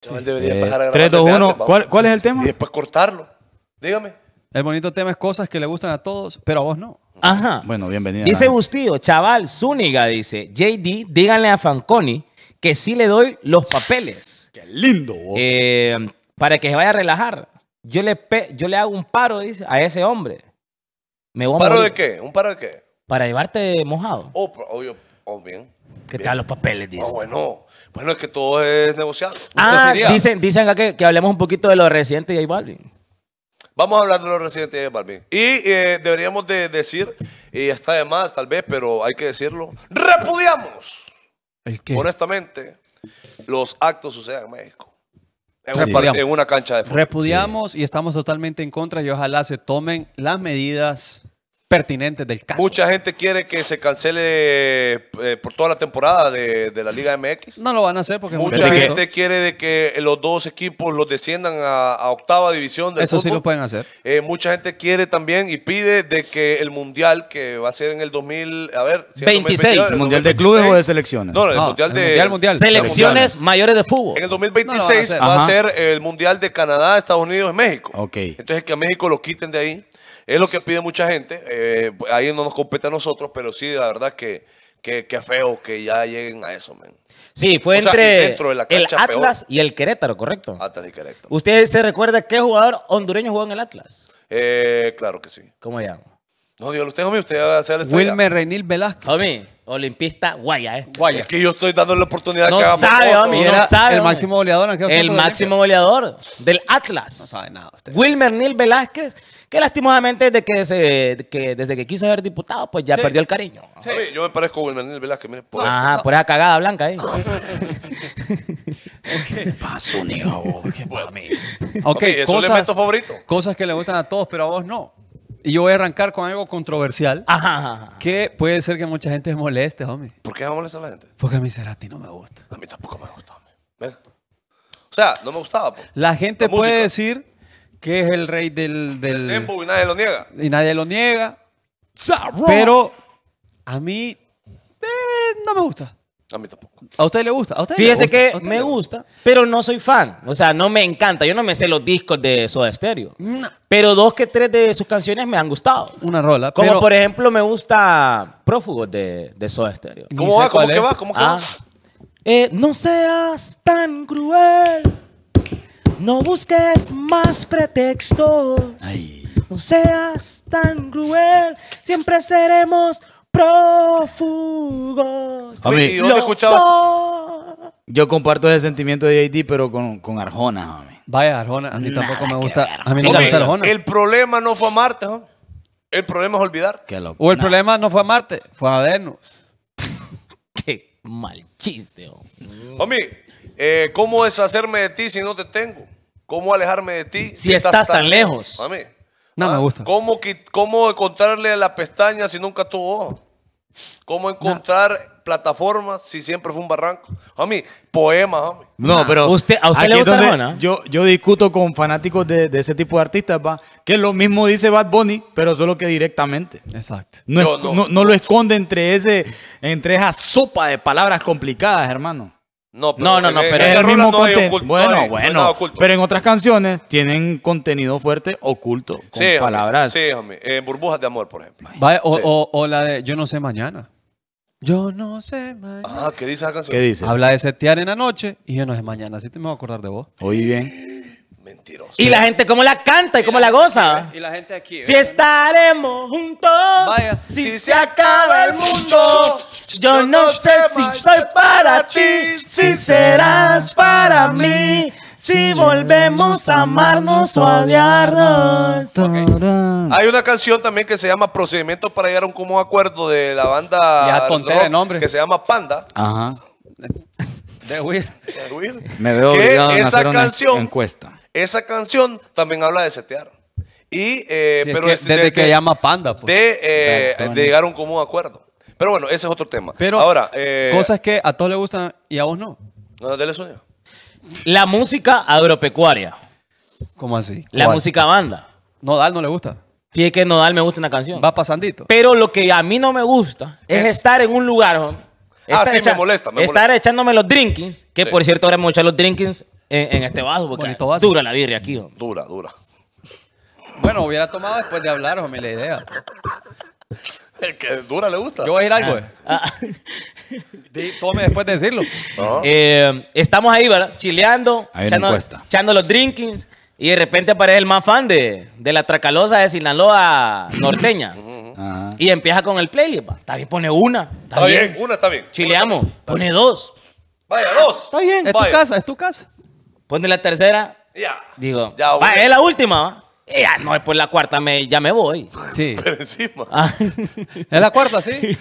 chaval debería 3, 2, 1. ¿Cuál, es el tema? Y después cortarlo. Dígame. El bonito tema es cosas que le gustan a todos, pero a vos no. Ajá. Bueno, bienvenido. Dice Bustillo, chaval, Zúñiga dice, JD, díganle a Fanconi que sí le doy los papeles. Qué lindo. Eh, para que se vaya a relajar. Yo le, yo le hago un paro, dice, a ese hombre. Me ¿Un paro de qué? ¿Un paro de qué? Para llevarte mojado. Oh, obvio, bien. Que te los papeles, dice. bueno, bueno, es que todo es negociado. Ah, dicen, dicen que, hablemos un poquito de lo reciente de J Balvin. Vamos a hablar de lo reciente de J Balvin. Y eh, deberíamos de decir, y está de más tal vez, pero hay que decirlo, repudiamos, honestamente, los actos suceden en México. En, una cancha de Repudiamos y estamos totalmente en contra y ojalá se tomen las medidas pertinentes del caso. Mucha gente quiere que se cancele eh, por toda la temporada de, la Liga MX. No lo van a hacer porque... Mucha gente quiere de que los dos equipos los desciendan a, octava división del Eso sí lo pueden hacer. Eh, mucha gente quiere también y pide de que el Mundial que va a ser en el 2000... A ver... 26. El, Mundial de clubes o de selecciones? No, el, mundial, de, Selecciones mayores de fútbol. En el 2026 va a ser el Mundial de Canadá, Estados Unidos y México. Ok. Entonces que a México lo quiten de ahí. Es lo que pide mucha gente. Eh, ahí no nos compete a nosotros, pero sí, la verdad que, que, feo que ya lleguen a eso, men. Sí, fue entre el Atlas y el Querétaro, correcto. Atlas y Querétaro. ¿Usted se recuerda qué jugador hondureño jugó en el Atlas? Eh, claro que sí. ¿Cómo llamo? No, dígalo usted, mí. usted va a hacer el Wilmer Reynil Velázquez. Homie, olimpista guaya, ¿eh? Este. Guaya. Es que yo estoy dando la oportunidad no que hagamos sabe, homie, no sabe, El máximo goleador. el máximo goleador del Atlas. No sabe nada usted. Wilmer Reynil Velázquez que lastimosamente desde que, que, desde que quiso ser diputado, pues ya perdió el cariño. Sí. yo me parezco a Niel Velázquez, mire, por pues. Ajá, por esa cagada blanca ahí. ¿Qué pasó, negro? ¿Qué para mí? Ok, cosas, favorito. Cosas que le gustan a todos, pero a vos no. Y yo voy a arrancar con algo controversial. Ajá, Que puede ser que mucha gente se moleste, homie. ¿Por qué va a molestar a la gente? Porque a mí a ti no me gusta. A mí tampoco me gusta, homie. O sea, no me gustaba. Pues. La gente puede decir que es el rey del... del... El y nadie lo niega. Y nadie lo niega. Pero a mí eh, no me gusta. A mí tampoco. ¿A usted le gusta? ¿A usted Fíjese que me gusta, pero no soy fan. O sea, no me encanta. Yo no me sé los discos de Soda Stereo. Pero dos que tres de sus canciones me han gustado. Una rola. Como por ejemplo me gusta Prófugos de, de Soda Stereo. ¿Cómo va? ¿Cómo, que ah. va? ¿Cómo que va? no seas tan cruel. No busques más pretextos. No seas tan cruel. Siempre seremos prófugos. A mí, Yo comparto ese sentimiento de JD, pero con, con Arjona, hombre. Vaya, Arjona. A mí tampoco me gusta. a mí no me gusta Arjona. El problema no fue Marte, ¿no? El problema es olvidar. O el problema no fue Marte, fue a Venus. Qué mal chiste, homie. Homie, eh, ¿Cómo deshacerme de ti si no te tengo? ¿Cómo alejarme de ti si, estás, tan lejos? A No me ah, gusta. ¿Cómo, ¿Cómo encontrarle la pestaña si nunca tuvo ¿Cómo encontrar plataformas si siempre fue un barranco? A mí, poemas, No, pero ¿a usted le gusta Yo, yo discuto con fanáticos de, ese tipo de artistas, ¿va? que lo mismo dice Bad Bunny, pero solo que directamente. Exacto. No, no, lo esconde entre, ese, entre esa sopa de palabras complicadas, hermano. No, no, no, e- pero es el mismo contenido. bueno, bueno, pero en otras canciones tienen contenido fuerte oculto con palabras. sí, burbujas de amor, por ejemplo. o, la de Yo no sé mañana. Yo no sé mañana. Ah, ¿qué dice esa canción? ¿Qué dice? Habla de setear en la noche y yo no sé mañana, así te me voy a acordar de vos. Oye bien. Mentiroso. Y la gente cómo la canta y, cómo la, goza. Y la gente aquí. Si ¿eh? estaremos juntos, Si, se acaba el mundo, yo no sé si soy para ti, si serás para mí. Si volvemos a amarnos o a odiarnos. Hay una canción también que se llama Procedimientos para llegar a un común acuerdo de la banda nombre. que se llama Panda. Ajá. De Will. Me veo esa hacer encuesta. Esa canción también habla de setear. Y, eh, desde que llama Panda. Pues. De, eh, llegar a un común acuerdo. Pero bueno, ese es otro tema. Pero ahora, eh, cosas que a todos les gustan y a vos no. No, sueño. La música agropecuaria. ¿Cómo así? La música banda. Nodal no le gusta. es que Nodal me gusta una canción. Va pasandito. Pero lo que a mí no me gusta es, estar en un lugar, ah, sí, me molesta, Estar echándome los drinkings, que por cierto ahora me voy los drinkings en, este vaso, porque Bonito vaso. dura la birria aquí, Dura, dura. Bueno, hubiera tomado después de hablar, hombre, la idea. El que dura le gusta. Yo voy a ir algo, ah, eh. ah. Tome después de decirlo. Eh, estamos ahí, ¿verdad? Chileando, echando, los drinkings. Y de repente aparece el más fan de, de la tracalosa de Sinaloa norteña. y empieza con el playlist. Está bien, pone una. Está, bien. una está bien. Chileamos. Pone dos. Vaya, dos. Está bien, Es tu casa, es tu casa. Pone la tercera. Ya. Digo, es la última, ¿va? ya, no, después pues la cuarta me, ya me voy. Sí. Pero encima. Ah. Es la cuarta, sí.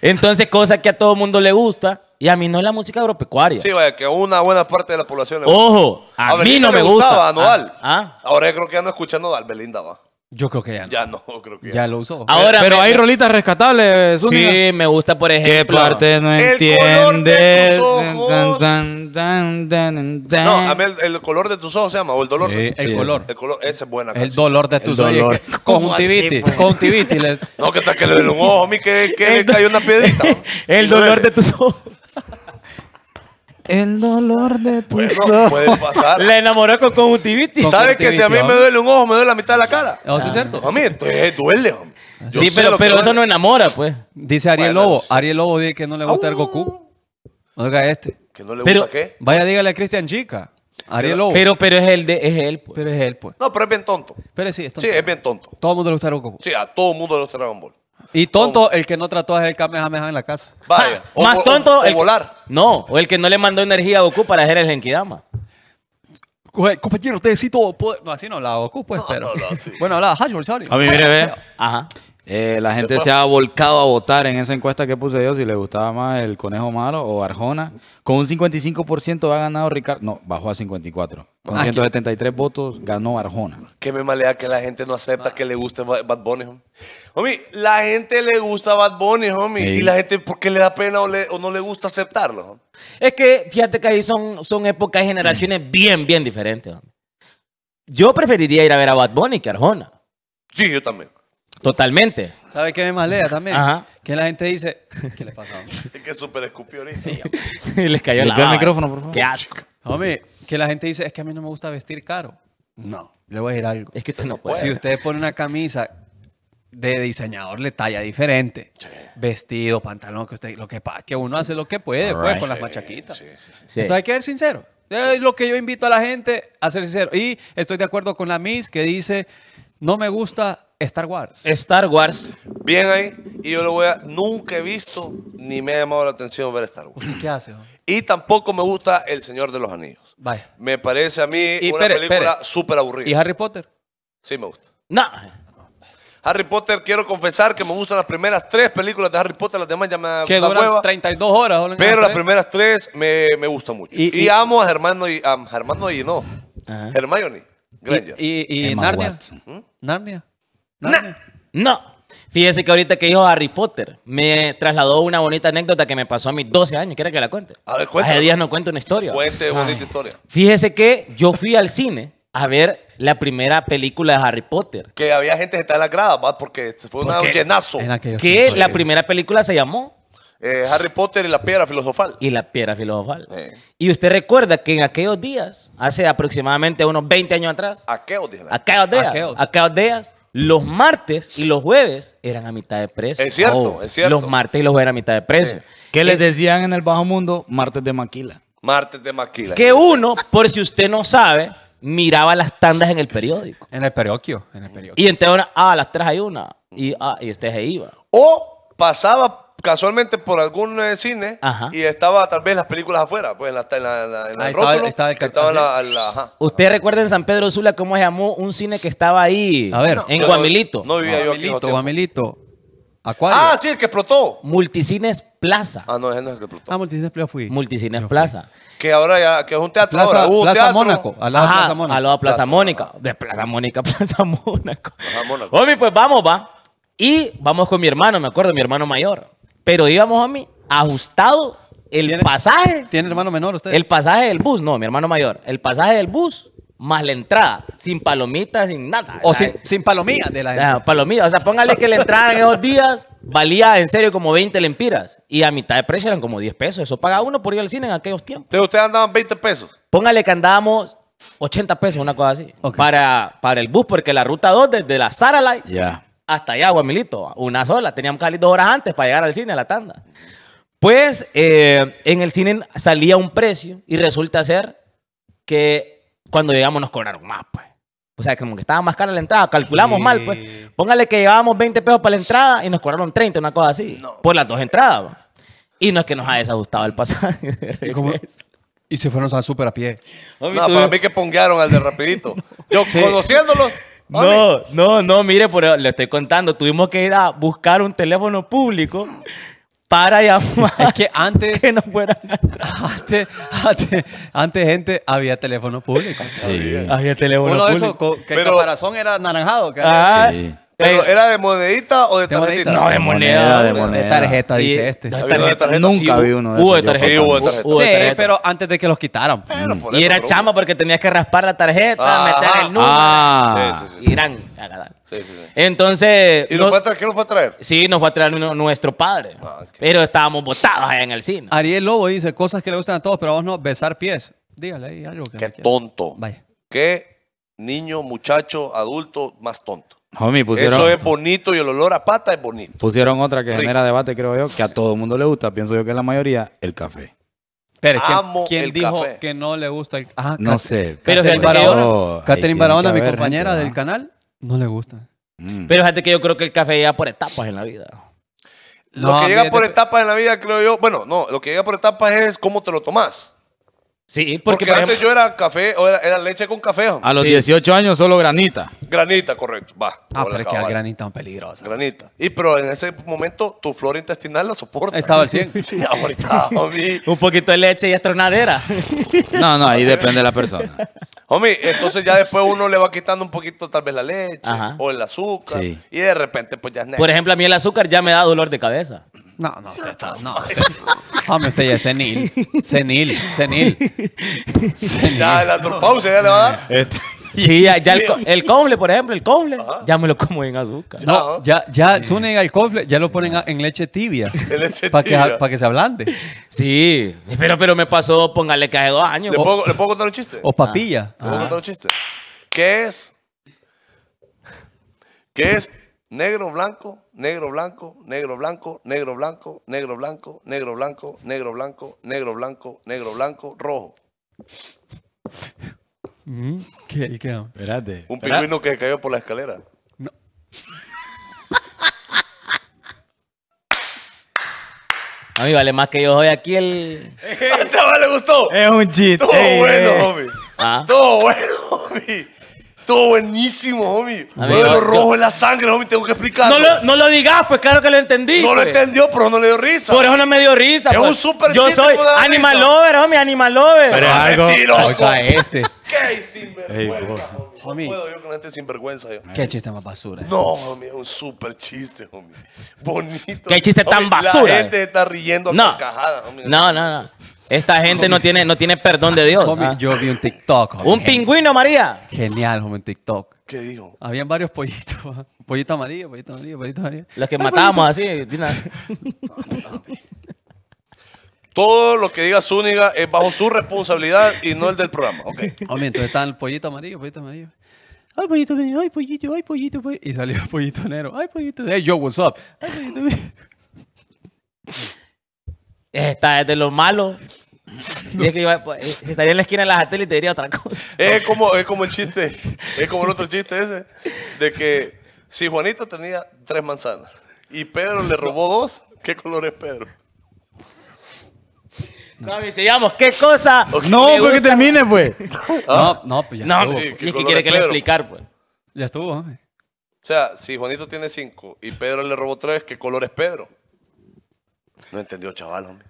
Entonces, cosa que a todo mundo le gusta. Y a mí no es la música agropecuaria. Sí, vaya, que una buena parte de la población le Ojo, a, mí no me gusta. Ah, ah. Ahora creo que ya no escucha Nodal, Belinda va. Yo creo que ya no. Ya no, creo que ya. lo usó. pero hay rolitas rescatables. Sí, me gusta, por ejemplo. ¿Qué parte no entiendes? no, a mí el, color de tus ojos se llama, o el dolor. el color. El color, ese es buena. El dolor de tus ojos. Conjuntivitis. Conjuntivitis. Pues? no, que está que le den un ojo a mí que, que le cayó una piedrita. el dolor de tus ojos. El dolor de tu Bueno, puede pasar. La enamoró con conjuntivitis. ¿Sabes que si a mí me duele un ojo, me duele la mitad de la cara? Ah, sí es cierto. A mí entonces duele. hombre. Sí, pero, pero eso no enamora, pues. Dice Ariel Lobo. Ariel Lobo dice que no le gusta el ah. Goku. Oiga este. ¿Que no le gusta qué? Vaya, dígale a Cristian Chica. Ariel Lobo. Pero, pero es el de, es él, pues. Pero es él, pues. No, pero es bien tonto. Pero sí, es tonto. Sí, es bien tonto. Todo el mundo le gusta el Goku. Sí, a todo el mundo le el Dragon Ball. Y tonto el que no trató de hacer el Kamehameha en la casa. Vaya. Ah, más tonto el volar. No, o el que no le mandó energía a Goku para hacer el Genkidama. Compañero, usted sí todo No, así no la Goku, pues, pero. Bueno, no, sí. Bueno, hablaba A mí, mire, Ajá. Eh, la gente se ha volcado a votar en esa encuesta que puse yo si le gustaba más el conejo malo o Arjona. Con un 55% ha ganado Ricardo. No, bajó a 54. Con 173 ah, votos ganó Arjona. Qué me malea que la gente no acepta que le guste Bad Bunny, homie. homie la gente le gusta Bad Bunny, homie. Y la gente, por qué le da pena o, no le gusta aceptarlo? Es que, fíjate que ahí son, épocas y generaciones mm. bien, bien diferentes. Yo preferiría ir a ver a Bad Bunny que Arjona. Sí, yo también. Totalmente. ¿Sabe qué me malea también? Ajá. Que la gente dice, ¿qué le pasó? es que súper escupió y les cayó la el micrófono, por favor. Qué asco. Hombre, que la gente dice, es que a mí no me gusta vestir caro. No, le voy a decir algo. Es que usted no puede. Si usted pone una camisa de diseñador le talla diferente. Vestido, pantalón, que usted, lo que pasa, que uno hace lo que puede, pues, con las machaquitas. Sí, Entonces hay que ser sincero. Es lo que yo invito a la gente a ser sincero. Y estoy de acuerdo con la Miss que dice, no me gusta Star Wars. Star Wars. Bien ahí. Y yo lo voy a. Nunca he visto ni me ha llamado la atención ver Star Wars. ¿Qué hace? Y tampoco me gusta El Señor de los Anillos. Vaya. Me parece a mí una película súper aburrida. ¿Y Harry Potter? Sí, me gusta. No. Harry Potter, quiero confesar que me gustan las primeras tres películas de Harry Potter, las demás ya me que duran 32 horas. Pero las primeras tres me, gustan mucho. Y, amo a Hermano y a Hermano y no. Hermione Granger. ¿Y, y, Narnia? ¿Mm? ¿Narnia? No. no. Fíjese que ahorita que dijo Harry Potter, me trasladó una bonita anécdota que me pasó a mis 12 años. ¿Quiere que la cuente? A ver, cuente. Hace días no cuento una historia. Cuente bonita historia. Fíjese que yo fui al cine a ver la primera película de Harry Potter. Que había gente que estaba en la grada, porque fue un llenazo. Que la primera película se llamó eh, Harry Potter y la piedra filosofal. Y la piedra filosofal. Y usted recuerda que en aquellos días, hace aproximadamente unos 20 años atrás. Aquellos días. Aquellos días. aquellos días los martes y los jueves eran a mitad de precio. Es cierto, oh, es cierto. Los martes y los jueves eran a mitad de precio. Que ¿Qué les decían en el bajo mundo? Martes de maquila. Martes de maquila. Que uno, por si usted no sabe, miraba las tandas en el periódico. En el periódico, en el periódico. Y entonces, ah, a las tres hay una. Y, ah, y usted se iba. O pasaba casualmente por algún eh, cine y estaba tal vez las películas afuera, pues en la, en en estaba, el Usted recuerda en San Pedro Sula cómo se llamó un cine que estaba ahí, a ver, en Guamilito. No vivía yo aquí. En Guamilito. Acuario. Ah, sí, el que explotó. Multicines Plaza. Ah, no, ese no es el que explotó. Ah, Multicines Plaza fui. Multicines Plaza. Que ahora ya, que es un teatro. Plaza, ahora. Uh, Plaza Mónaco. Al lado de Plaza Mónaco. Al lado Plaza, Mónica. De Plaza Mónica, Plaza Mónaco. Plaza Mónaco. Homie, pues vamos, va. Y vamos con mi hermano, me acuerdo, mi hermano mayor. Pero íbamos, a mí ajustado el pasaje. ¿Tiene hermano menor usted? El pasaje del bus, no, mi hermano mayor. El pasaje del bus más la entrada, sin palomitas, sin nada. O sin, sin, palomillas de la ah, gente. palomitas, o sea, póngale que la entrada en esos días valía en serio como 20 lempiras y a mitad de precio eran como 10 pesos. Eso pagaba uno por ir al cine en aquellos tiempos. Entonces ustedes andaban 20 pesos. Póngale que andábamos 80 pesos, una cosa así, para, para el bus, porque la ruta 2 desde la Saralay. Ya hasta allá, Guamilito. Una sola. Teníamos que salir dos horas antes para llegar al cine a la tanda. Pues eh, en el cine salía un precio y resulta ser que cuando llegamos nos cobraron más, pues. O sea, como que estaba más cara la entrada, calculamos mal, pues. Póngale que llevábamos 20 pesos para la entrada y nos cobraron 30, una cosa así, por las dos entradas. Pues. Y no es que nos haya desajustado el pasaje. Y se fueron a súper a pie. No, para mí que ponguearon al de rapidito. Yo conociéndolos, no, no, no, mire, pero le estoy contando. Tuvimos que ir a buscar un teléfono público para llamar. Es que antes. Que no antes, gente, había teléfono público. Sí. Había teléfono público. Uno que el corazón era naranjado. Pero, ¿Era de monedita o de tarjetita? No, de moneda. De, tarjeta, dice este. Nunca vi uno de Hubo Sí, hubo de tarjeta. Sí, pero antes de que los quitaran. Mm. y era chama porque tenías que raspar la tarjeta, ah, meter el ah. número. Ah. Sí, sí, sí. Irán. Sí, sí, sí. Entonces. ¿Y nos, fue qué nos fue a traer? Sí, nos fue a traer nuestro padre. Ah, pero estábamos botados allá en el cine. Ariel Lobo dice cosas que le gustan a todos, pero vamos no, besar pies. Dígale ahí algo que. Qué tonto. Vaya. Qué niño, muchacho, adulto más tonto. Eso es bonito y el olor a pata es bonito. Pusieron otra que genera debate, creo yo, que a todo el mundo le gusta, pienso yo que la mayoría, el café. Pero ¿quién, dijo que no le gusta el café? Ah, no sé. Pero Catherine Barahona, mi compañera del canal, no le gusta. Mm. Pero fíjate que yo creo que el café llega por etapas en la vida. Lo que llega por etapas en la vida, creo yo, bueno, no, lo que llega por etapas es cómo te lo tomas Sí, porque, antes yo era café, era, leche con café. A los 18 años solo granita. Granita, correcto. Va. Ah, pero es que la granita es peligrosa. Granita. Y pero en ese momento tu flora intestinal lo soporta. Estaba al 100. Sí, ahorita, Un poquito de leche y estronadera. no, no, ahí depende de la persona. Homie, entonces ya después uno le va quitando un poquito tal vez la leche o el azúcar. Y de repente pues ya es negro. Por ejemplo, a mí el azúcar ya me da dolor de cabeza. No, no, no. Hombre, usted ya es senil. Senil, senil. Ya, el pausa ya le va a dar. Este- Sí, ya, el, el, por ejemplo, el comble ya me lo como en azúcar. ya, ya al coble? ya lo ponen en leche tibia. Para que, se ablande. Sí, pero, pero me pasó, póngale que hace dos años. ¿Le, puedo, ¿le puedo, contar un chiste? O papilla. Ah, ¿Le puedo ah. contar un chiste? ¿Qué es? ¿Qué es negro, blanco, negro, blanco, negro, blanco, negro, blanco, negro, blanco, negro, blanco, negro, blanco, negro, blanco, negro, blanco, rojo? ¿Qué? qué? Un pingüino que cayó por la escalera. A mí vale más que yo hoy aquí el. ¡Al chaval le gustó! Es un chito. Todo eh. bueno, homie. Ah. Todo bueno, homie. Todo buenísimo, homie. Lo de los rojos en la sangre, homie, tengo que explicarlo. No lo, digas, pues claro que lo entendí. No lo pues. entendió, pero no le dio risa. Por eso no me dio risa. Es un pues. super. Yo soy animal lover, homie, animal lover. Pero, es algo. Mentiroso. este. ¿Qué sinvergüenza, homie? No puedo yo con este sinvergüenza. Yo. ¿Qué chiste más basura? Eh. No, homie, es un super chiste, homie. Bonito. ¿Qué chiste tan basura? La gente eh. está riendo no. a cajada, homie. No, no, no. Esta gente no tiene, no tiene perdón de Dios. Ah. Yo vi un TikTok. Un pingüino, María. Genial, homie, un TikTok. ¿Qué dijo? Habían varios pollitos. Pollito amarillo, pollito amarillo, pollito amarillo. Los que matamos, matábamos pollito. así. Todo lo que diga Zúñiga es bajo su responsabilidad y no el del programa. Ok. Hombre, entonces está el pollito amarillo, pollito amarillo. Ay, pollito, ay, pollito, ay, pollito, Y salió el pollito negro. Ay, pollito, hey, yo, what's up? Ay, pollito, es de los malos. Pues, eh, estaría en la esquina de la jatela y te diría otra cosa. Es como, es como el chiste, es como el otro chiste ese, de que si Juanito tenía tres manzanas y Pedro le robó dos, ¿qué color es Pedro? Gaby, sigamos. ¿Qué cosa? No, pues que termine, pues. No, ah. no, pues ya. No, ¿qué pues, que quiere que le explique, explicar, pues. Ya estuvo, hombre. O sea, si Juanito tiene cinco y Pedro le robó tres, ¿qué color es Pedro? No entendió, chaval, hombre.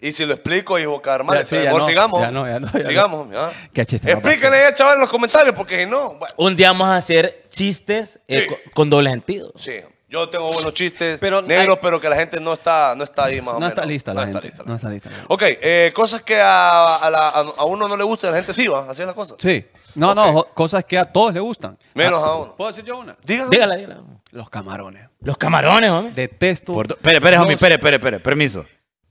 Y si lo explico, hijo Carmán, sí, mejor sigamos. Ya no, ya no, sigamos, hombre. Qué chiste. Explíquenle pues. ya, chaval, en los comentarios, porque si no. Un día vamos a hacer chistes eh, con doble sentido. Sí, yo tengo buenos chistes negros, pero que la gente no está, no está ahí más o menos. Está lista, no, está Lista, no está lista. Ok, eh, cosas que a, a, uno no le gusta, la gente sí va, así es la cosa. Sí. No, no, cosas que a todos le gustan. Menos ah, a, uno. ¿Puedo decir yo una? Dígala. Dígala, dígala. Los camarones. Los camarones, hombre. Detesto. Espere, espere, homie, espere, espere, Permiso.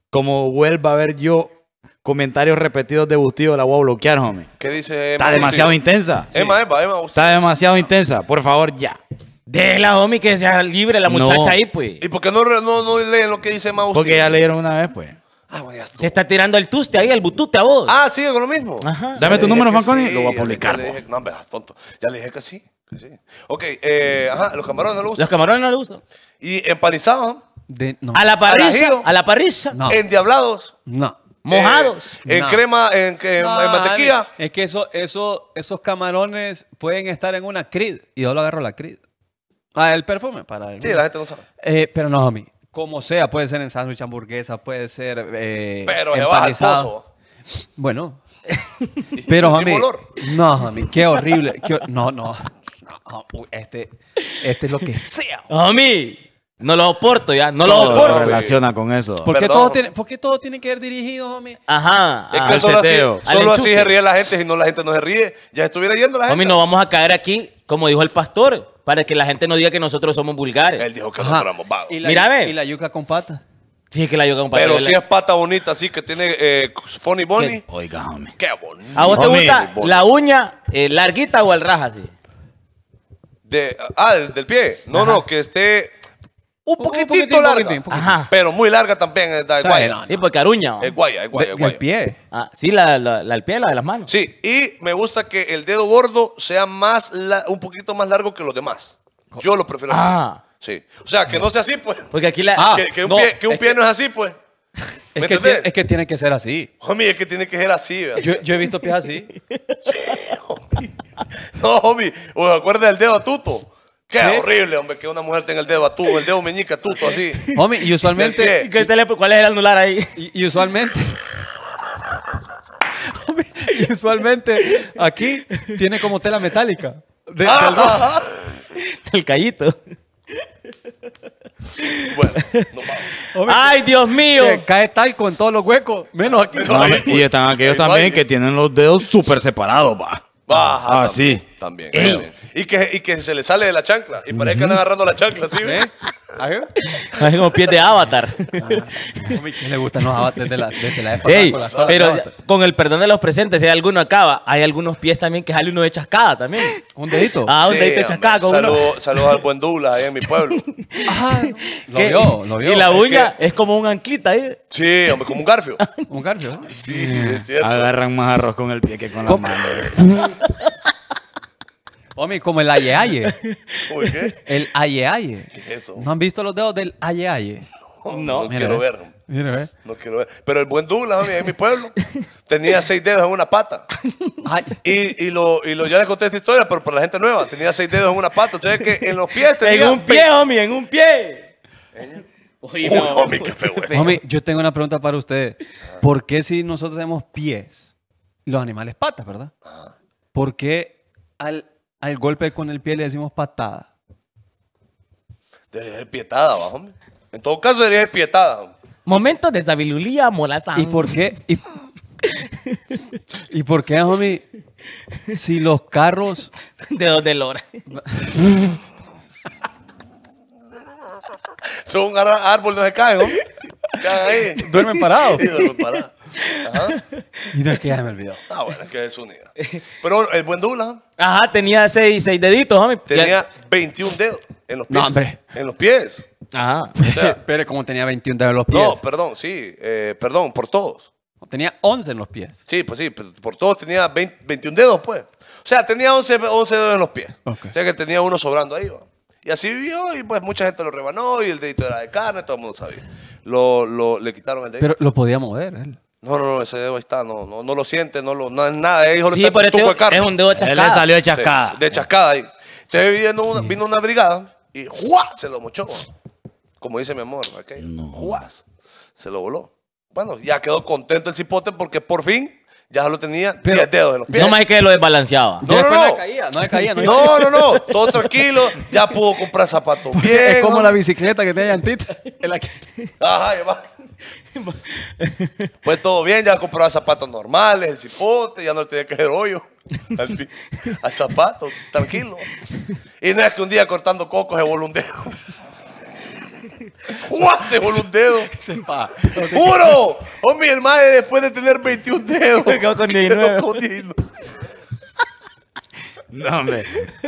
Como vuelva a ver yo comentarios repetidos de Bustillo, la voy a bloquear, homie. ¿Qué dice Está demasiado intensa. Emma, Está demasiado intensa. Por favor, ya la homie, que sea libre la muchacha ahí, pues. ¿Y por qué no, no, no leen lo que dice Mao? Porque ya leyeron una vez, pues. Ah, bueno, ya Te está tirando el tuste ahí, el butuste a vos. Ah, sí, con lo mismo. Ajá. Dame tu número, Fanconi. lo voy a publicar. Pues. no, me das tonto. Ya le dije que sí. Que sí. Ok, eh, ajá, los camarones no le gustan. Los camarones no le gustan. ¿Y empanizados? No. A la parrisa, A la parrisa. No. diablados? No. ¿Mojados? Eh, ¿En crema, en, mantequilla? Es que eso, esos camarones pueden estar en una crid. Y yo lo agarro la crid. Ah, el perfume, para él. Sí, la gente lo sabe. pero no, a Como sea, puede ser en sándwich, hamburguesa, puede ser. Eh, pero Bueno. pero, homie. No, homie, qué horrible. no, no. este, este es lo que sea. Homie. No lo soporto ya, no lo soporto. se relaciona con eso. ¿Por qué, todo tiene, que ver dirigido, homie? Ajá. Es que solo, así, se ríe la gente, si no la gente no se ríe. Ya estuviera yendo la gente. Homie, no vamos a caer aquí, como dijo el pastor para que la gente no diga que nosotros somos vulgares. Él dijo que nosotros éramos vagos. ¿Y la, y la yuca con pata. Sí, que la yuca con pata. Pero si es pata bonita, así que tiene eh, funny bunny. Oiga, Qué bonito. ¿A vos te gusta la uña eh, larguita o al raja así? De, ah, del, pie. No, no, que esté un poquitito largo, larga. Ajá. Pero muy larga también es eh, guaya. Eh, no, Es guaya, guaya, El pie. Ah, sí, la, la, el pie, la de las manos. Sí, y me gusta que el dedo gordo sea más un poquito más largo que los demás. Yo lo prefiero así. Ah. Sí. O sea, que no sea así, pues. Porque aquí la. que, ah, un pie, que un pie no es así, pues. es, que, es que tiene que ser así. Homie, es que tiene que ser así. Yo, yo, he visto pies así. sí, No, homie. O acuerda del dedo tuto. Qué horrible, hombre, que una mujer tenga el dedo a tú, el dedo meñique a tuto, así. Hombre, y usualmente. ¿Cuál es el anular ahí? Y, usualmente. hombre, y usualmente aquí tiene como tela metálica. del, ah, Bueno, no Ay, Dios mío. cae tal con todos los huecos, menos aquí. y están aquellos también que tienen los dedos súper separados, va. Baja. Ah, sí. También. Y, que, y que se le sale de la chancla. Y parece que andan agarrando la chancla, ¿sí? ¿Eh? Es como pies de avatar. ¿Qué le gustan los avatars de la, la época? pero con el perdón de los presentes, si alguno acaba, hay algunos pies también que sale uno de chascada también. ¿Un dedito? Ah, un dedito de chascada. Saludos al buen Douglas ahí en mi pueblo. Ah, lo vio, lo vio. Y la uña es, como un anclita ahí. Sí, hombre, como un garfio. ¿Un garfio? Sí, sí es cierto. Agarran más arroz con el pie que con las manos. Homie, como el aye aye. el qué? El aye aye. ¿Qué es eso? ¿No han visto los dedos del aye aye? No, no, quiero ver. No quiero ver. Pero el buen Douglas, homie, en mi pueblo, tenía seis dedos en una pata. Y, lo, les conté esta historia, pero para la gente nueva, tenía seis dedos en una pata. O sea, que en los pies tenía... En un pie, homie, en un pie. Oye, Uy, no. homie, qué feo. Eh. Homie, yo tengo una pregunta para usted. ¿Por qué si nosotros tenemos pies, los animales patas, verdad? Ah. ¿Por qué al al golpe con el pie le decimos patada. Debería ser pietada, va, En todo caso, debería ser pietada. hombre. Momentos de sabiduría morazán. ¿Y por qué? ¿Y, por qué, homie? Si los carros. de dónde lora. Son un árbol, no se cae, hombre. ahí. duermen parados. duermen parados. Y no es que ya me olvidó. Ah, bueno, es que es unida. Pero el eh, buen Dula. Ajá, tenía seis, seis deditos, Tenía 21 dedos en los pies. No, hombre. En los pies. Ajá. pero como tenía 21 dedos en los pies. No, perdón, sí. Eh, perdón, por todos. Tenía 11 en los pies. Sí, pues sí, pues por todos tenía 21 dedos, pues. O sea, tenía 11, 11 dedos en los pies. O sea que tenía uno sobrando ahí, Y así vivió y pues mucha gente lo rebanó y el dedito era de carne, todo el mundo sabía. le quitaron el dedito. Pero lo podía mover él. No, no, no, ese dedo ahí está, no, no, no lo siente, no lo, no es nada, él dijo, sí, pero este es un dedo de chascada. Él salió de chascada. de chascada ahí. Entonces vino una, brigada y ¡juá! se lo mochó, como dice mi amor, okay. no. se lo voló. Bueno, ya quedó contento el cipote porque por fin ya lo tenía 10 dedos en los pies. No más que lo desbalanceaba. No, no, no. No, caía, no, caía, no, no, no, no, Todo tranquilo. Ya pudo comprar zapatos bien. Es como la bicicleta que tiene llantita. Ajá, ya va pues todo bien, ya compraba zapatos normales, el cipote, ya no tenía que hacer hoyo al, zapato, tranquilo. Y no es que un día cortando cocos se voló un dedo. Se voló un dedo. ¡Juro! Hombre, el madre después de tener 21 dedos. Quedó Quedó con 19. No, hombre.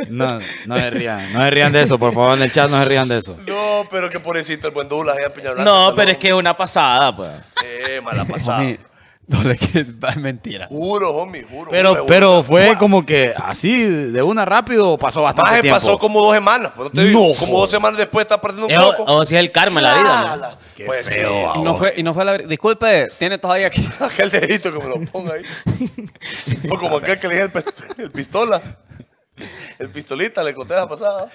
No, no se rían. No se rían de eso, por favor, en el chat no se rían de eso. No, pero que pobrecito el buen Douglas y el No, pero es que es una pasada, pues. Eh, mala pasada. no le quieres es mentira. Juro, homie, juro. Pero, pero fue como que así, de una rápido, pasó bastante Maje tiempo. pasó como dos semanas. Pues, no, te digo, como dos semanas después está perdiendo un eh, poco. O, si es el karma en la vida. ¿no? Pues y no fue, y no fue la Disculpe, tiene todavía aquí. aquel dedito que me lo ponga ahí. o como aquel que le dije el pistola. El pistolita le conté la pasada.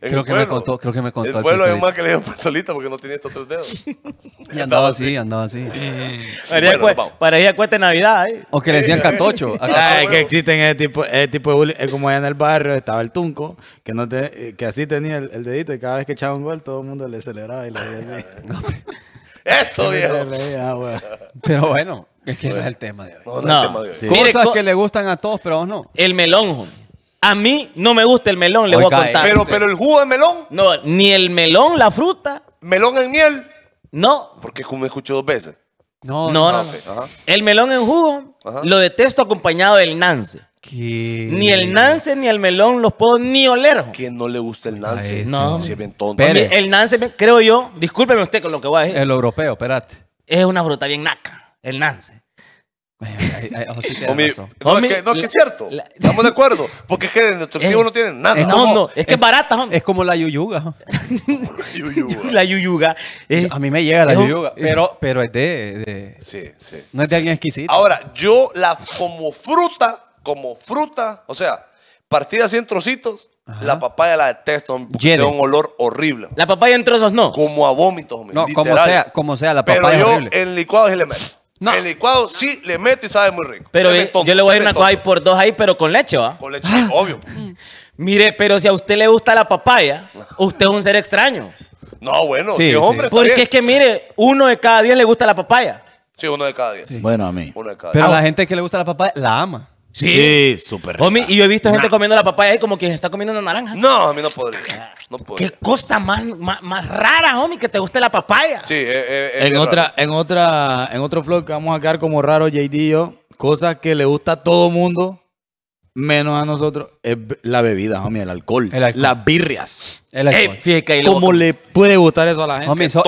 creo que, me contó, creo que me contó. El pueblo es más que le dio pistolita porque no tenía estos tres dedos. y andaba así, andaba así. Eh, parecía, cuesta Navidad. ¿eh? O que le decían catocho. es que existen ese tipo, tipo de como allá en el barrio estaba el tunco, que, no te, eh, que así tenía el, dedito y cada vez que echaba un gol todo el mundo le celebraba y le decía Eso, viejo. Ah, pero bueno, es que queda es el tema de hoy. No, tema Cosas que le gustan a todos, pero a vos no. El melón, a mí no me gusta el melón, le voy a contar. Pero, pero el jugo de melón. No, ni el melón, la fruta. ¿Melón en miel? No. Porque como escucho dos veces. No, no, ah, el melón en jugo lo detesto acompañado del nance. Ni el nance ni el melón los puedo ni oler. ¿Quién no le gusta el nance? Este no. Si es bien tonto. el nance, creo yo, discúlpeme usted con lo que voy a decir. El europeo, espérate. Es una fruta bien naca, el nance no, es que, es cierto. Estamos de acuerdo. Porque es que de eh, no tienen nada. no, no. Es que es barata, Es como la yuyuga. la yuyuga. a mí me llega la yuyuga. Pero, pero es de, Sí, sí. No es de alguien exquisito. Ahora, yo la como fruta, como fruta, o sea, partida así en trocitos, La papaya la detesto, tiene un olor horrible. La papaya en trozos no. Como a vómitos, No, como sea, como sea, la papaya Pero yo en licuado es le meto. El licuado sí le meto y sabe muy rico. Pero yo, le voy a ir una cosa por dos ahí, pero con leche, ¿va? Con leche, obvio. Mire, pero si a usted le gusta la papaya, usted es un ser extraño. No, bueno, sí, es hombre. Porque es que mire, uno de cada diez le gusta la papaya. Sí, uno de cada diez. Bueno, a mí. Uno de Pero ah. la gente que le gusta la papaya la ama. Sí, súper. Homie, y yo he visto gente comiendo la papaya ahí. como quien está comiendo una naranja. No, a mí no podría. Qué cosa más, más, rara, homie, que te guste la papaya. Sí, eh, eh, en, otra, en otra, en otro flow que vamos a quedar como raro, JD y yo, cosas que le gusta a todo mundo, menos a nosotros, es la bebida, homie, el alcohol. Las birrias. ¿Cómo le puede gustar eso a la gente? Homie, eso,